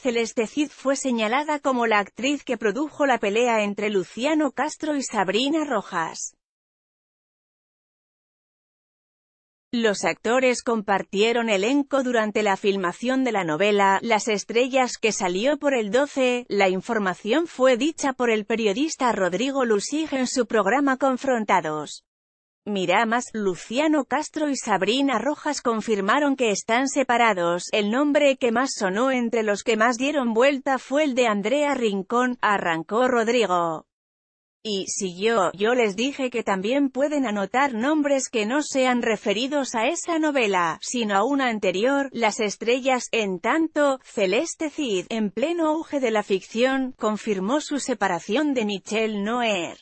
Celeste Cid fue señalada como la actriz que produjo la pelea entre Luciano Castro y Sabrina Rojas. Los actores compartieron elenco durante la filmación de la novela Las Estrellas que salió por el 12. La información fue dicha por el periodista Rodrigo Lusig en su programa Confrontados más, Luciano Castro y Sabrina Rojas confirmaron que están separados. El nombre que más sonó entre los que más dieron vuelta fue el de Andrea Rincón, arrancó Rodrigo. Y siguió, yo les dije que también pueden anotar nombres que no sean referidos a esa novela, sino a una anterior, Las Estrellas, en tanto, Celeste Cid, en pleno auge de la ficción, confirmó su separación de Michel Noer.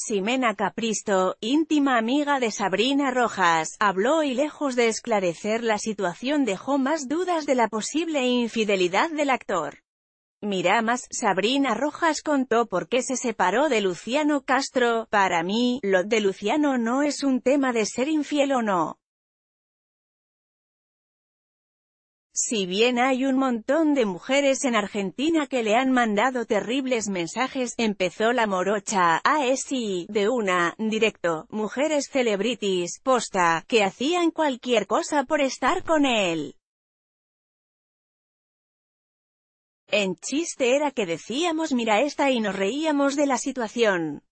Ximena Capristo, íntima amiga de Sabrina Rojas, habló y lejos de esclarecer la situación dejó más dudas de la posible infidelidad del actor. Mira más, Sabrina Rojas contó por qué se separó de Luciano Castro, para mí, lo de Luciano no es un tema de ser infiel o no. Si bien hay un montón de mujeres en Argentina que le han mandado terribles mensajes, empezó la morocha, ASI, de una, directo, mujeres celebrities, posta, que hacían cualquier cosa por estar con él. En chiste era que decíamos mira esta y nos reíamos de la situación.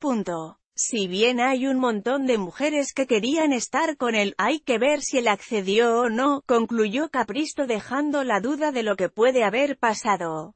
Punto. Si bien hay un montón de mujeres que querían estar con él, hay que ver si él accedió o no, concluyó Capristo dejando la duda de lo que puede haber pasado.